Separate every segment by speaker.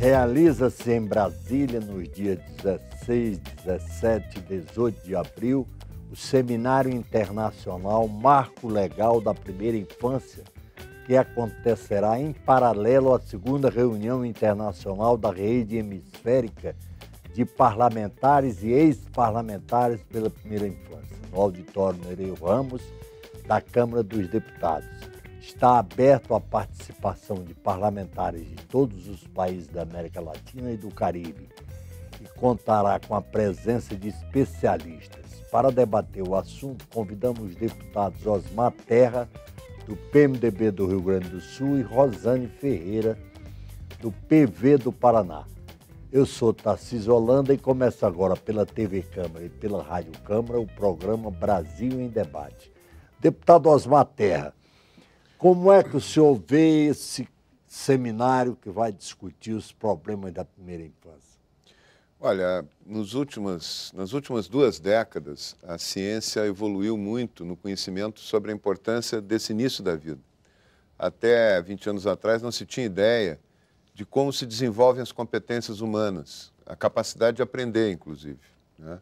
Speaker 1: realiza-se em Brasília, nos dias 16, 17 e 18 de abril, o Seminário Internacional Marco Legal da Primeira Infância, que acontecerá em paralelo à segunda reunião internacional da rede hemisférica de parlamentares e ex-parlamentares pela primeira infância, no auditório Nereu Ramos, da Câmara dos Deputados está aberto à participação de parlamentares de todos os países da América Latina e do Caribe e contará com a presença de especialistas. Para debater o assunto, convidamos os deputados Osmar Terra, do PMDB do Rio Grande do Sul, e Rosane Ferreira, do PV do Paraná. Eu sou Tarcísio Holanda e começo agora pela TV Câmara e pela Rádio Câmara o programa Brasil em Debate. Deputado Osmar Terra, como é que o senhor vê esse seminário que vai discutir os problemas da primeira infância?
Speaker 2: Olha, nos últimos, nas últimas duas décadas, a ciência evoluiu muito no conhecimento sobre a importância desse início da vida. Até 20 anos atrás, não se tinha ideia de como se desenvolvem as competências humanas, a capacidade de aprender, inclusive. Né?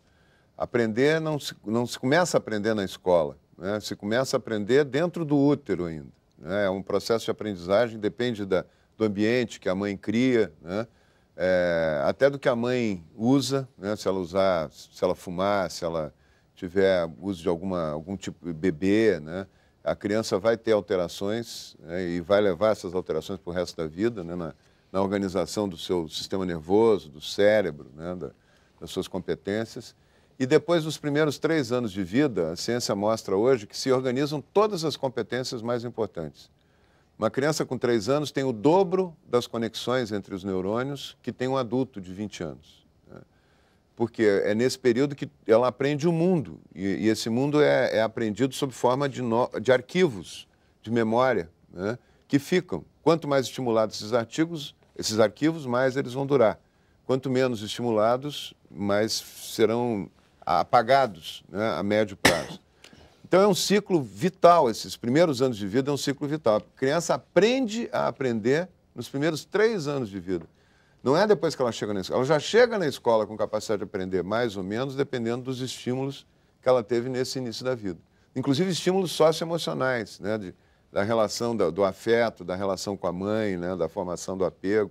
Speaker 2: Aprender não se, não se começa a aprender na escola, né? se começa a aprender dentro do útero ainda. Né? É um processo de aprendizagem, depende da, do ambiente que a mãe cria, né? É, até do que a mãe usa, né? se ela usar, se ela fumar, se ela tiver uso de alguma, algum tipo de bebê, né? a criança vai ter alterações né? e vai levar essas alterações para o resto da vida, né? na, na, organização do seu sistema nervoso, do cérebro, né? da, das suas competências. E depois dos primeiros três anos de vida, a ciência mostra hoje que se organizam todas as competências mais importantes. Uma criança com três anos tem o dobro das conexões entre os neurônios que tem um adulto de 20 anos. Né? Porque é nesse período que ela aprende o mundo, e, e esse mundo é, é, aprendido sob forma de, no, de arquivos, de memória, né? que ficam. Quanto mais estimulados esses artigos, esses arquivos, mais eles vão durar. Quanto menos estimulados, mais serão apagados né, a médio prazo. Então é um ciclo vital, esses primeiros anos de vida é um ciclo vital. A criança aprende a aprender nos primeiros três anos de vida. Não é depois que ela chega na escola. Ela já chega na escola com capacidade de aprender mais ou menos, dependendo dos estímulos que ela teve nesse início da vida. Inclusive estímulos socioemocionais, né? De, da relação do, do, afeto, da relação com a mãe, né? da formação do apego.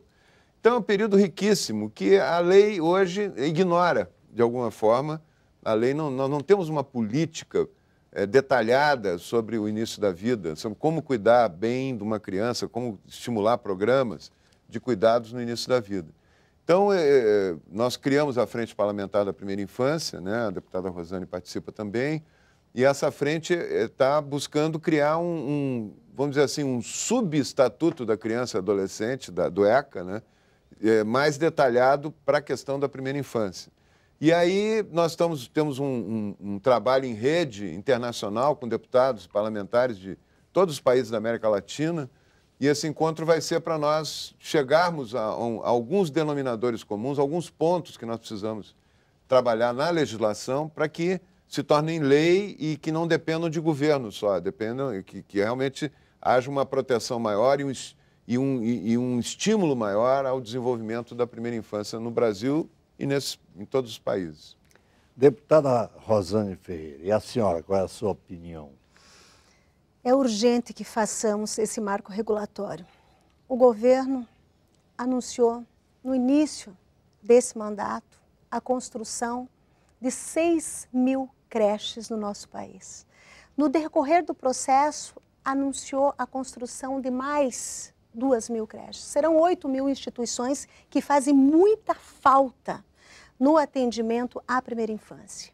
Speaker 2: Então é um período riquíssimo que a lei hoje ignora, de alguma forma, a lei não, nós não temos uma política é, detalhada sobre o início da vida, sobre como cuidar bem de uma criança, como estimular programas de cuidados no início da vida. Então, é, nós criamos a Frente Parlamentar da Primeira Infância, né? a deputada Rosane participa também, e essa frente está buscando criar um, um, vamos dizer assim, um subestatuto da criança e adolescente, da, do ECA, né? É, mais detalhado para a questão da primeira infância. E aí nós estamos, temos um, um, um, trabalho em rede internacional com deputados parlamentares de todos os países da América Latina, e esse encontro vai ser para nós chegarmos a, a, alguns denominadores comuns, alguns pontos que nós precisamos trabalhar na legislação para que se tornem lei e que não dependam de governo só, dependam que, que realmente haja uma proteção maior e um, e, um, e um estímulo maior ao desenvolvimento da primeira infância no Brasil e nesse,
Speaker 1: em todos os países. Deputada Rosane Ferreira, e a senhora, qual é a sua opinião?
Speaker 3: É urgente que façamos esse marco regulatório. O governo anunciou no início desse mandato a construção de 6 mil creches no nosso país. No decorrer do processo, anunciou a construção de mais 2 mil creches. Serão 8 mil instituições que fazem muita falta no atendimento à primeira infância.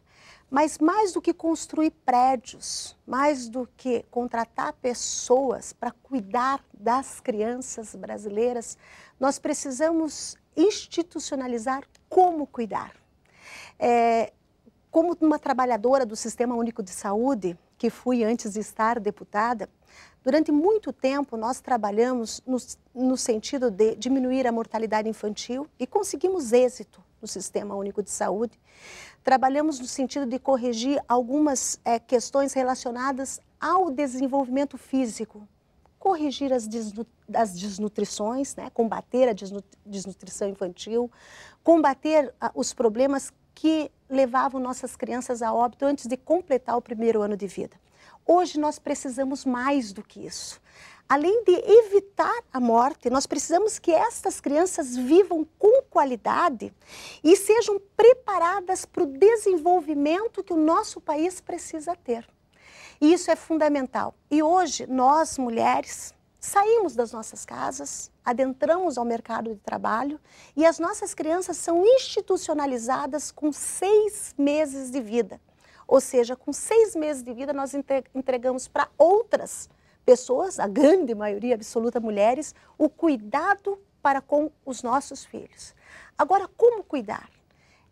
Speaker 3: Mas mais do que construir prédios, mais do que contratar pessoas para cuidar das crianças brasileiras, nós precisamos institucionalizar como cuidar. É, como uma trabalhadora do Sistema Único de Saúde, que fui antes de estar deputada, Durante muito tempo, nós trabalhamos no, no sentido de diminuir a mortalidade infantil e conseguimos êxito no Sistema Único de Saúde. Trabalhamos no sentido de corrigir algumas é, questões relacionadas ao desenvolvimento físico, corrigir as, desnu as desnutrições, né? combater a desnut desnutrição infantil, combater a, ah, os problemas que levavam nossas crianças a óbito antes de completar o primeiro ano de vida. Hoje nós precisamos mais do que isso. Além de evitar a morte, nós precisamos que estas crianças vivam com qualidade e sejam preparadas para o desenvolvimento que o nosso país precisa ter. E isso é fundamental. E hoje, nós mulheres, saímos das nossas casas, adentramos ao mercado de trabalho e as nossas crianças são institucionalizadas com seis meses de vida. Ou seja, com seis meses de vida, nós entregamos para outras pessoas, a grande maioria absoluta mulheres, o cuidado para com os nossos filhos. Agora, como cuidar?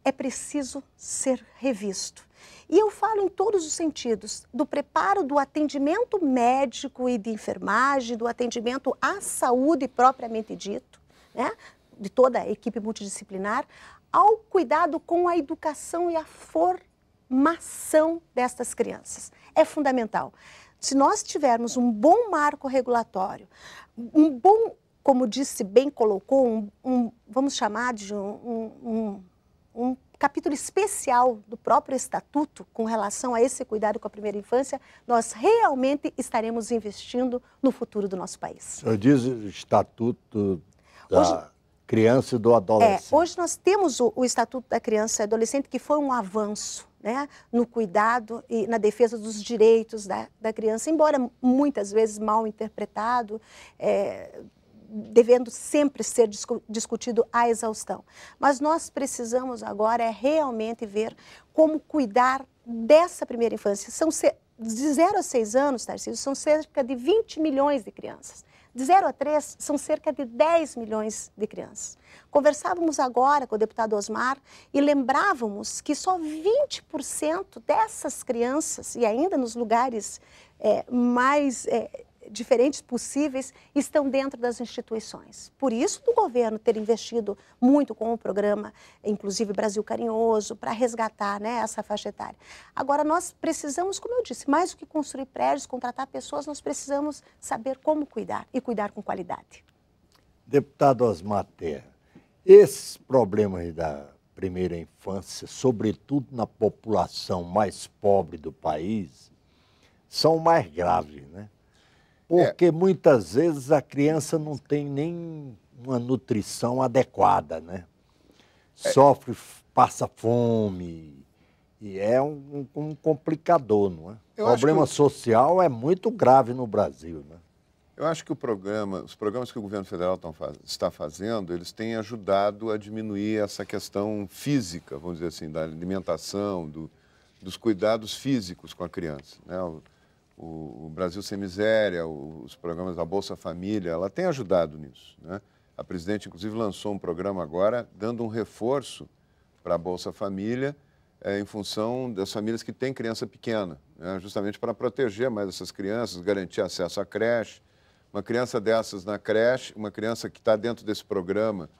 Speaker 3: É preciso ser revisto. E eu falo em todos os sentidos, do preparo do atendimento médico e de enfermagem, do atendimento à saúde propriamente dito, né? de toda a equipe multidisciplinar, ao cuidado com a educação e a formação formação destas crianças. É fundamental. Se nós tivermos um bom marco regulatório, um bom, como disse bem colocou, um, um vamos chamar de um, um, um capítulo especial do próprio estatuto com relação a esse cuidado com a primeira infância, nós realmente estaremos investindo no futuro do nosso país. O
Speaker 1: senhor diz estatuto da... Hoje, criança e do adolescente.
Speaker 3: É, hoje nós temos o, o Estatuto da Criança e Adolescente, que foi um avanço né, no cuidado e na defesa dos direitos da, da criança, embora muitas vezes mal interpretado, é, devendo sempre ser discu discutido à exaustão. Mas nós precisamos agora é realmente ver como cuidar dessa primeira infância. São de 0 a 6 anos, Tarcísio, são cerca de 20 milhões de crianças. De 0 a 3 são cerca de 10 milhões de crianças. Conversávamos agora com o deputado Osmar e lembrávamos que só 20% dessas crianças, e ainda nos lugares é, mais é, diferentes possíveis estão dentro das instituições. Por isso, do governo ter investido muito com o programa, inclusive Brasil Carinhoso, para resgatar né, essa faixa etária. Agora, nós precisamos, como eu disse, mais do que construir prédios, contratar pessoas, nós precisamos saber como cuidar e cuidar com qualidade.
Speaker 1: Deputado Osmar Terra, esses problemas da primeira infância, sobretudo na população mais pobre do país, são mais graves, né? É. Porque é. muitas vezes a criança não tem nem uma nutrição adequada, né? É. Sofre, passa fome. E é um, um complicador, não é? Eu o problema social é muito grave no Brasil, né?
Speaker 2: Eu acho que o programa, os programas que o governo federal está fazendo, eles têm ajudado a diminuir essa questão física, vamos dizer assim, da alimentação, do, dos cuidados físicos com a criança. Né? O, o, Brasil Sem Miséria, os programas da Bolsa Família, ela tem ajudado nisso. Né? A presidente, inclusive, lançou um programa agora dando um reforço para a Bolsa Família é, em função das famílias que têm criança pequena, né? justamente para proteger mais essas crianças, garantir acesso à creche. Uma criança dessas na creche, uma criança que está dentro desse programa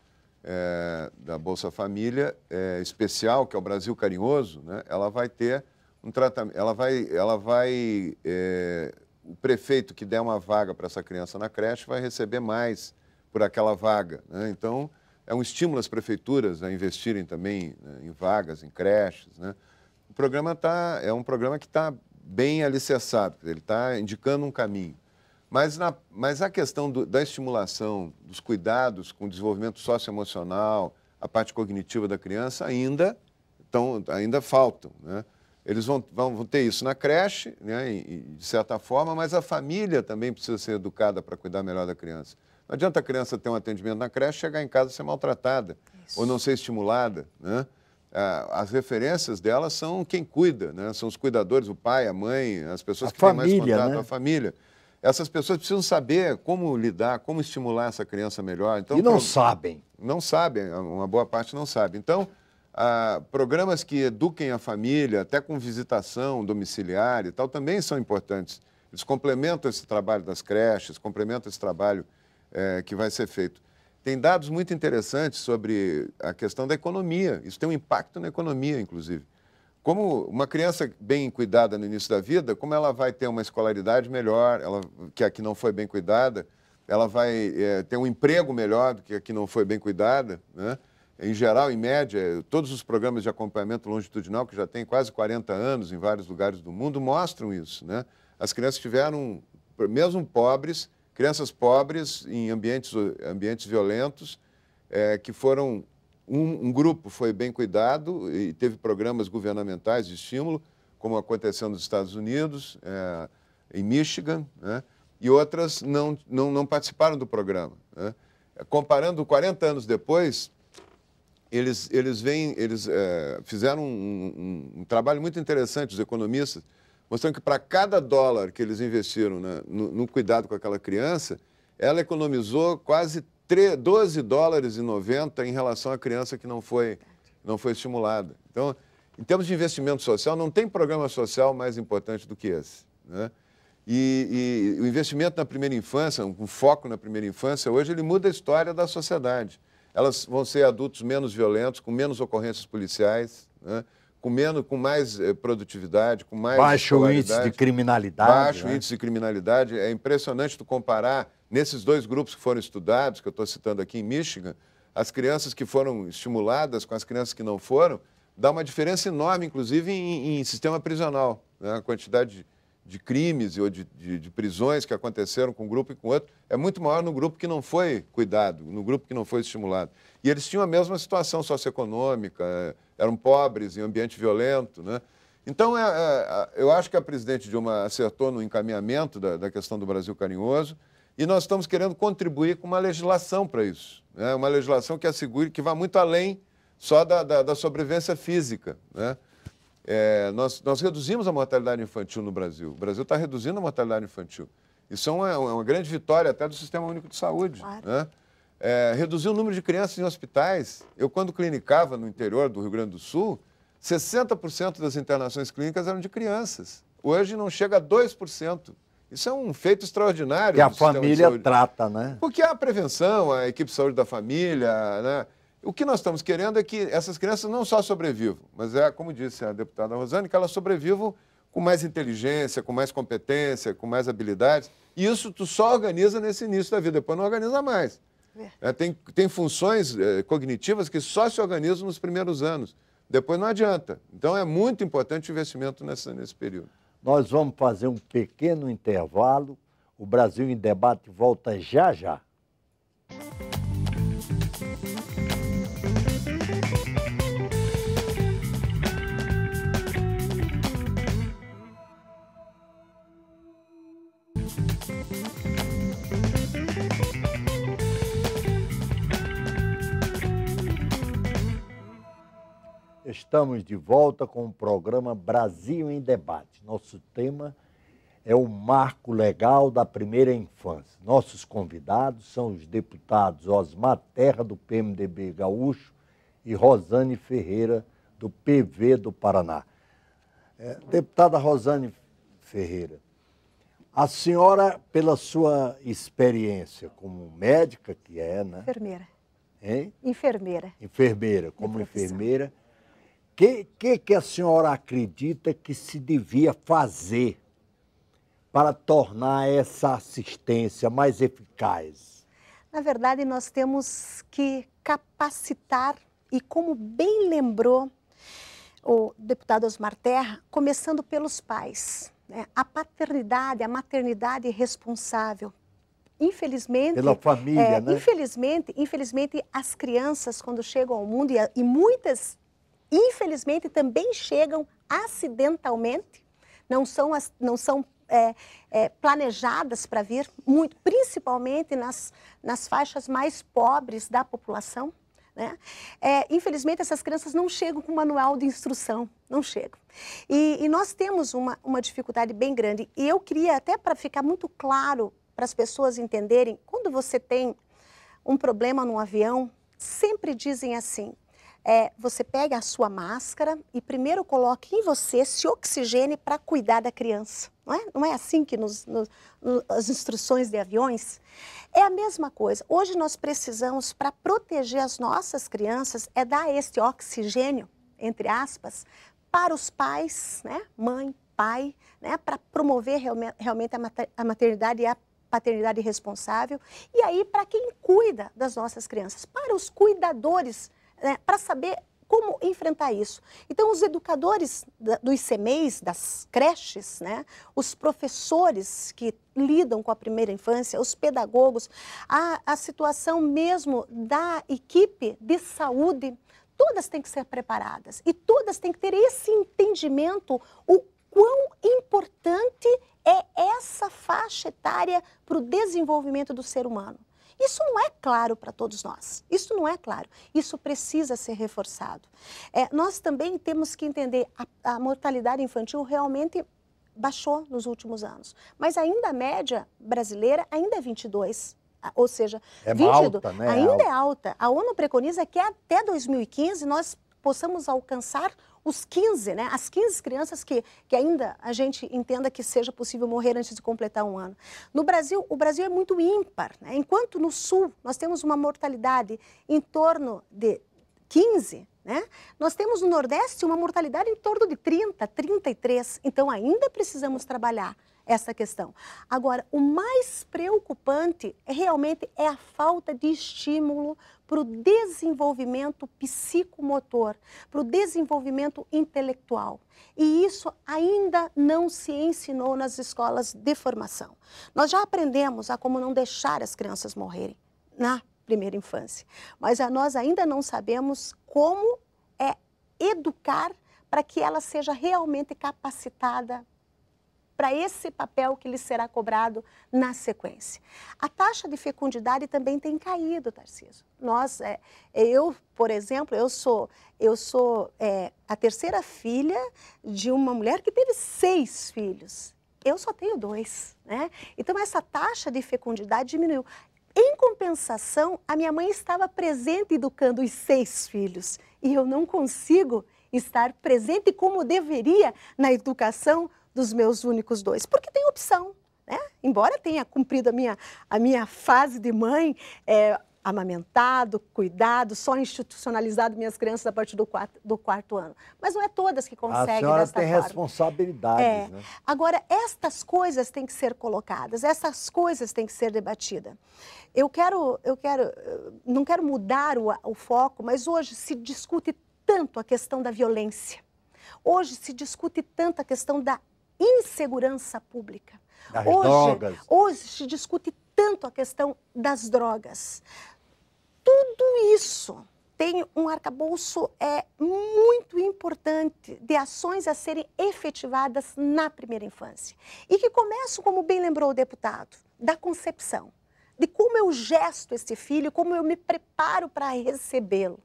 Speaker 2: é, da Bolsa Família é, especial, que é o Brasil Carinhoso, né? ela vai ter um tratamento. Ela vai. Ela vai é, o prefeito que der uma vaga para essa criança na creche vai receber mais por aquela vaga. Né? Então, é um estímulo às prefeituras a investirem também né, em vagas, em creches. Né? O programa tá, é um programa que está bem alicerçado, ele está indicando um caminho. Mas, na, mas a questão do, da estimulação, dos cuidados com o desenvolvimento socioemocional, a parte cognitiva da criança, ainda, tão, ainda faltam. Né? Eles vão, vão ter isso na creche, né, e, de certa forma, mas a família também precisa ser educada para cuidar melhor da criança. Não adianta a criança ter um atendimento na creche, e chegar em casa e ser maltratada isso. ou não ser estimulada. Né? as referências dela são quem cuida, né? são os cuidadores, o pai, a mãe, as pessoas a que família, têm mais contato, né? a família. Essas pessoas precisam saber como lidar, como estimular essa criança melhor. Então, e não pro... sabem. Não sabem, uma boa parte não sabe. Então, ah, programas que eduquem a família, até com visitação domiciliar e tal, também são importantes. Eles complementam esse trabalho das creches, complementam esse trabalho é, que vai ser feito. Tem dados muito interessantes sobre a questão da economia. Isso tem um impacto na economia, inclusive. Como uma criança bem cuidada no início da vida, como ela vai ter uma escolaridade melhor, ela, que aqui não foi bem cuidada, ela vai é, ter um emprego melhor do que a que não foi bem cuidada, né? em geral, em média, todos os programas de acompanhamento longitudinal, que já tem quase 40 anos em vários lugares do mundo, mostram isso. Né? As crianças tiveram, mesmo pobres, crianças pobres em ambientes, ambientes violentos, é, que foram. Um, um, grupo foi bem cuidado e teve programas governamentais de estímulo, como aconteceu nos Estados Unidos, é, em Michigan, né? e outras não, não, não participaram do programa. Né? Comparando 40 anos depois, eles, eles, vêm, eles é, fizeram um, um, um, trabalho muito interessante, os economistas, mostrando que para cada dólar que eles investiram né, no, no, cuidado com aquela criança, ela economizou quase 3, 12 dólares e 90 em relação à criança que não foi, não foi estimulada. Então, em termos de investimento social, não tem programa social mais importante do que esse. Né? E, e o investimento na primeira infância, um foco na primeira infância, hoje ele muda a história da sociedade elas vão ser adultos menos violentos, com menos ocorrências policiais, né? com, menos, com mais eh, produtividade, com mais. Baixo índice de
Speaker 1: criminalidade. Baixo né? índice
Speaker 2: de criminalidade. É impressionante tu comparar, nesses dois grupos que foram estudados, que eu estou citando aqui em Michigan, as crianças que foram estimuladas com as crianças que não foram, dá uma diferença enorme, inclusive, em, em sistema prisional. Né? A quantidade de de crimes ou de, de, de, prisões que aconteceram com um grupo e com outro é muito maior no grupo que não foi cuidado, no grupo que não foi estimulado. E eles tinham a mesma situação socioeconômica, é, eram pobres, em ambiente violento. Né? Então, é, é, eu acho que a presidente Dilma acertou no encaminhamento da, da, questão do Brasil carinhoso e nós estamos querendo contribuir com uma legislação para isso. Né? Uma legislação que assegure que vá muito além só da, da, da sobrevivência física. Né? É, nós, nós, reduzimos a mortalidade infantil no Brasil. O Brasil está reduzindo a mortalidade infantil. Isso é uma, é uma, grande vitória até do Sistema Único de Saúde. Claro. Né? É, reduzir o número de crianças em hospitais. Eu, quando clinicava no interior do Rio Grande do Sul, 60% das internações clínicas eram de crianças. Hoje não chega a 2%. Isso é um feito extraordinário. Que a família
Speaker 1: trata, né?
Speaker 2: Porque a prevenção, a equipe de saúde da família, né? O que nós estamos querendo é que essas crianças não só sobrevivam, mas é, como disse a deputada Rosane, que elas sobrevivam com mais inteligência, com mais competência, com mais habilidades. E isso tu só organiza nesse início da vida, depois não organiza mais. É, tem, tem funções é, cognitivas que só se organizam nos primeiros anos. Depois não adianta. Então é muito importante o investimento nessa, nesse período.
Speaker 1: Nós vamos fazer um pequeno intervalo. O Brasil em Debate volta já já. Estamos de volta com o programa Brasil em Debate. Nosso tema é o marco legal da primeira infância. Nossos convidados são os deputados Osmar Terra, do PMDB Gaúcho, e Rosane Ferreira, do PV do Paraná. É, deputada Rosane Ferreira, a senhora, pela sua experiência como médica, que é, né? Enfermeira. Hein?
Speaker 3: Enfermeira.
Speaker 1: Enfermeira, como enfermeira que, que, que a senhora acredita que se devia fazer para tornar essa assistência mais eficaz?
Speaker 3: Na verdade, nós temos que capacitar e, como bem lembrou o deputado Osmar Terra, começando pelos pais. Né? A paternidade, a maternidade responsável infelizmente pela família é, né? infelizmente infelizmente as crianças quando chegam ao mundo e, e muitas infelizmente, também chegam acidentalmente, não são, não são é, é, planejadas para vir, muito, principalmente nas, nas faixas mais pobres da população. Né? É, infelizmente, essas crianças não chegam com manual de instrução, não chegam. E, e nós temos uma, uma dificuldade bem grande. E eu queria, até para ficar muito claro para as pessoas entenderem, quando você tem um problema num avião, sempre dizem assim: é você pegue a sua máscara e primeiro coloque em você, se oxigene para cuidar da criança. Não é, não é assim que nos, nos, as instruções de aviões? É a mesma coisa. Hoje nós precisamos, para proteger as nossas crianças, é dar este oxigênio, entre aspas, para os pais, né? mãe, pai, né? para promover realmente a maternidade e a paternidade responsável. E aí, para quem cuida das nossas crianças, para os cuidadores responsáveis né, para saber como enfrentar isso. Então, os educadores da, dos CMEs, das creches, né, os professores que lidam com a primeira infância, os pedagogos, a, a situação mesmo da equipe de saúde, todas têm que ser preparadas e todas têm que ter esse entendimento, o quão importante é essa faixa etária para o desenvolvimento do ser humano. Isso não é claro para todos nós. Isso não é claro. Isso precisa ser reforçado. É, nós também temos que entender a, a mortalidade infantil realmente baixou nos últimos anos, mas ainda a média brasileira ainda é 22 ou seja, é 22, alta, né? ainda é alta. é alta. A ONU preconiza que até 2015 nós possamos alcançar os 15, né, as 15 crianças que, que ainda a gente entenda que seja possível morrer antes de completar um ano. No Brasil, o Brasil é muito ímpar. Né? Enquanto no Sul nós temos uma mortalidade em torno de 15, né? Nós temos no Nordeste uma mortalidade em torno de 30, 33. Então ainda precisamos trabalhar essa questão. Agora, o mais preocupante é realmente é a falta de estímulo para o desenvolvimento psicomotor, para o desenvolvimento intelectual. E isso ainda não se ensinou nas escolas de formação. Nós já aprendemos a como não deixar as crianças morrerem na primeira infância, mas a nós ainda não sabemos como é educar para que ela seja realmente capacitada para esse papel que lhe será cobrado na sequência. A taxa de fecundidade também tem caído, Tarciso. Nós, é, eu, por exemplo, eu sou, eu sou é, a terceira filha de uma mulher que teve seis filhos. Eu só tenho dois, né? Então essa taxa de fecundidade diminuiu. Em compensação, a minha mãe estava presente educando os seis filhos e eu não consigo estar presente como deveria na educação dos meus únicos dois, porque tem opção. Né? Embora tenha cumprido a minha, a minha fase de mãe, é, amamentado, cuidado, só institucionalizado minhas crianças a partir do quarto, do quarto ano. Mas não é todas que conseguem. A senhora tem
Speaker 1: forma. É. Né?
Speaker 3: Agora, estas coisas têm que ser colocadas, essas coisas têm que ser debatidas. Eu quero, eu quero, não quero mudar o, o foco, mas hoje se discute tanto a questão da violência. Hoje se discute tanto a questão da insegurança pública. Das hoje, drogas. hoje se discute tanto a questão das drogas. Tudo isso tem um arcabouço é, muito importante de ações a serem efetivadas na primeira infância. E que começam, como bem lembrou o deputado, da concepção, de como eu gesto esse filho, como eu me preparo para recebê-lo.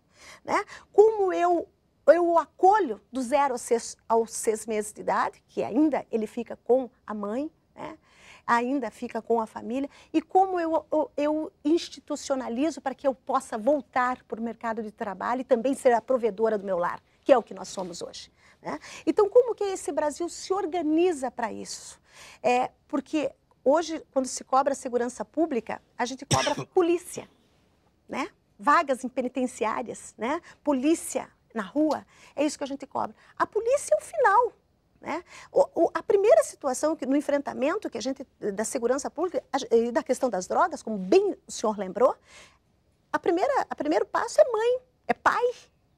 Speaker 3: Né? Como eu eu o acolho do zero aos seis, aos seis meses de idade, que ainda ele fica com a mãe, né? ainda fica com a família, e como eu, eu, eu institucionalizo para que eu possa voltar para o mercado de trabalho e também ser a provedora do meu lar, que é o que nós somos hoje. Né? Então, como que esse Brasil se organiza para isso? É porque hoje, quando se cobra segurança pública, a gente cobra polícia, né? vagas em penitenciárias, né? polícia na rua, é isso que a gente cobra. A polícia é o final. Né? O, o, a primeira situação que, no enfrentamento que a gente da segurança pública e da questão das drogas, como bem o senhor lembrou, a primeira, a primeiro passo é mãe, é pai,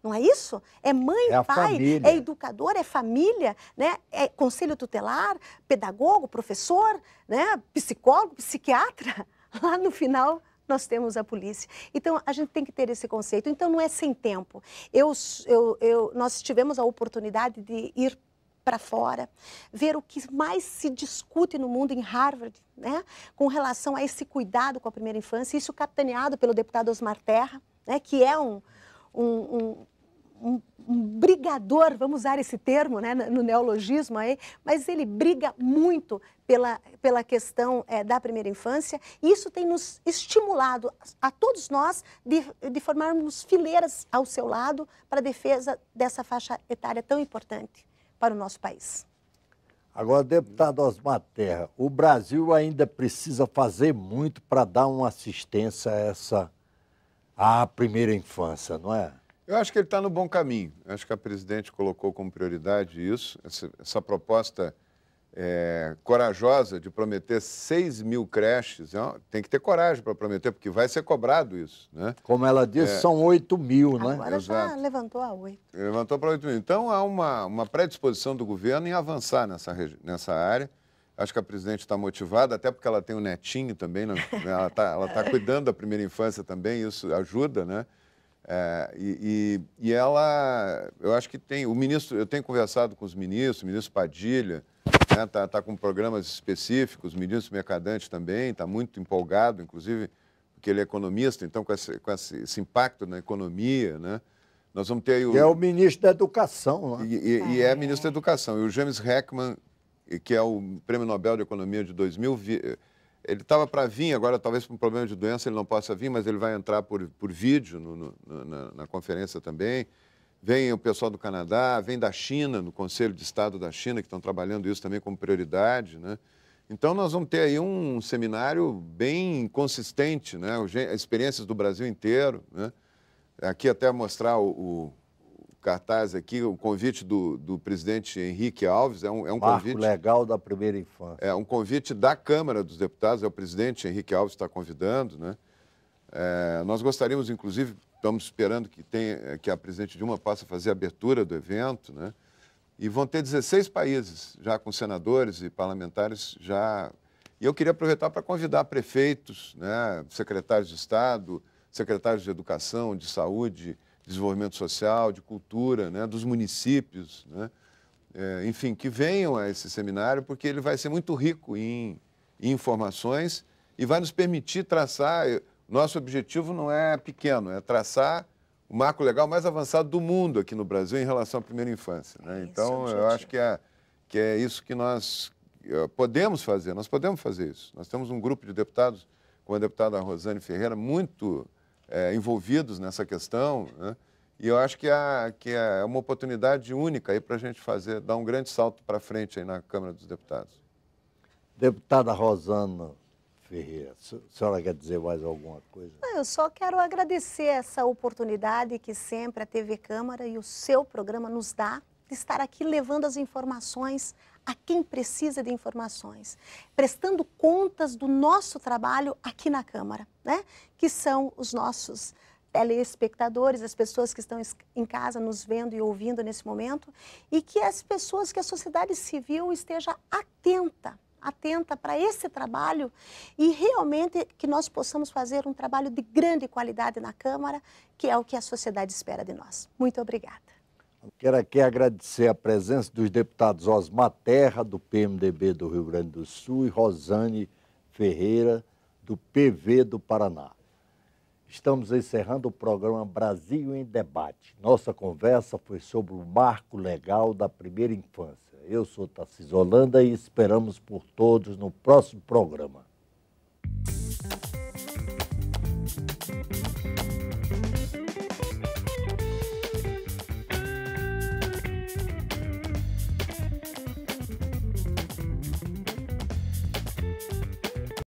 Speaker 3: não é isso? É mãe, é pai, é educador, é família, né? é conselho tutelar, pedagogo, professor, né? psicólogo, psiquiatra. Lá no final nós temos a polícia. Então, a gente tem que ter esse conceito. Então, não é sem tempo. Eu, eu, eu, nós tivemos a oportunidade de ir para fora, ver o que mais se discute no mundo em Harvard, né, com relação a esse cuidado com a primeira infância, isso capitaneado pelo deputado Osmar Terra, né, que é um, um, um um, um, brigador, vamos usar esse termo né, no neologismo aí, mas ele briga muito pela, pela questão é, da primeira infância. E isso tem nos estimulado, a, a todos nós, de, de formarmos fileiras ao seu lado para a defesa dessa faixa etária tão importante para o nosso país.
Speaker 1: Agora, deputado Osmar Terra, o Brasil ainda precisa fazer muito para dar uma assistência a essa à primeira infância, não é?
Speaker 2: Eu acho que ele está no bom caminho. Eu acho que a presidente colocou como prioridade isso, essa, essa proposta é, corajosa de prometer 6 mil creches. É tem que ter coragem para prometer, porque vai ser cobrado isso. Né?
Speaker 1: Como ela disse, é, são 8 mil, né?
Speaker 2: Agora já
Speaker 3: levantou a 8.
Speaker 2: Levantou para 8 mil. Então há uma, uma predisposição do governo em avançar nessa, nessa área. Acho que a presidente está motivada, até porque ela tem um netinho também, né? ela está ela tá cuidando da primeira infância também, isso ajuda, né? É, e, e, e, ela, eu acho que tem, o ministro, eu tenho conversado com os ministros, o ministro Padilha está né, tá, tá com programas específicos, o ministro Mercadante também está muito empolgado, inclusive porque ele é economista, então com esse, com esse, esse impacto na economia, né? Nós vamos ter o... Que é o
Speaker 1: ministro da Educação.
Speaker 2: Lá. Né? E, e, ah, e é, é ministro da Educação. E o James Heckman, que é o Prêmio Nobel de Economia de 2000, ele estava para vir, agora talvez por um problema de doença ele não possa vir, mas ele vai entrar por, por vídeo no, no, na, na, conferência também. Vem o pessoal do Canadá, vem da China, no Conselho de Estado da China, que estão trabalhando isso também como prioridade. Né? Então nós vamos ter aí um seminário bem consistente, né? experiências do Brasil inteiro. Né? Aqui até mostrar o, o cartaz aqui, o convite do, do presidente Henrique Alves, é um, é um Marco convite...
Speaker 1: legal da primeira infância.
Speaker 2: É um convite da Câmara dos Deputados, é o presidente Henrique Alves está convidando, né? É, nós gostaríamos, inclusive, estamos esperando que, tenha, que a presidente Dilma possa fazer a abertura do evento, né? E vão ter 16 países, já com senadores e parlamentares já... E eu queria aproveitar para convidar prefeitos, né, secretários de Estado, secretários de Educação, de Saúde, desenvolvimento social, de cultura, né, dos municípios, né, é, enfim, que venham a esse seminário, porque ele vai ser muito rico em, em informações e vai nos permitir traçar. Eh, nosso objetivo não é pequeno, é traçar o marco legal mais avançado do mundo aqui no Brasil em relação à primeira infância. Né? É então, eu acho que é, que é isso que nós eh, podemos fazer, nós podemos fazer isso. Nós temos um grupo de deputados, com a deputada Rosane Ferreira, muito é, envolvidos nessa questão. Né? E eu acho que, há, que é uma oportunidade única para a gente fazer, dar um grande salto para frente na Câmara dos Deputados.
Speaker 1: Deputada Rosana Ferreira, a senhora quer dizer mais alguma coisa?
Speaker 3: Eu só quero agradecer essa oportunidade que sempre a TV Câmara e o seu programa nos dá de estar aqui levando as informações a quem precisa de informações, prestando contas do nosso trabalho aqui na Câmara, né? que são os nossos telespectadores, as pessoas que estão em casa nos vendo e ouvindo nesse momento, e que as pessoas, que a sociedade civil esteja atenta, atenta para esse trabalho e realmente que nós possamos fazer um trabalho de grande qualidade na Câmara, que é o que a sociedade espera de nós. Muito obrigada.
Speaker 1: Quero aqui agradecer a presença dos deputados Osmar Terra, do PMDB do Rio Grande do Sul, e Rosane Ferreira, do PV do Paraná. Estamos encerrando o programa Brasil em Debate. Nossa conversa foi sobre o marco legal da primeira infância. Eu sou Tarcísio Holanda e esperamos por todos no próximo programa.